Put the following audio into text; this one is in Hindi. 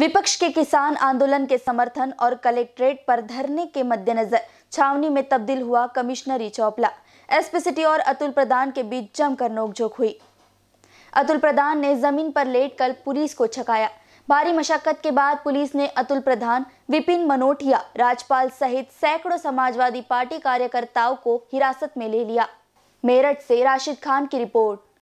विपक्ष के किसान आंदोलन के समर्थन और कलेक्ट्रेट पर धरने के मद्देनजर छावनी में तब्दील हुआ कमिश्नरी चौपला एसपी सिटी और अतुल प्रधान के बीच जमकर नोकझोंक हुई अतुल प्रधान ने जमीन पर लेट कर पुलिस को छकाया भारी मशक्कत के बाद पुलिस ने अतुल प्रधान विपिन मनोठिया राजपाल सहित सैकड़ों समाजवादी पार्टी कार्यकर्ताओं को हिरासत में ले लिया मेरठ से राशिद खान की रिपोर्ट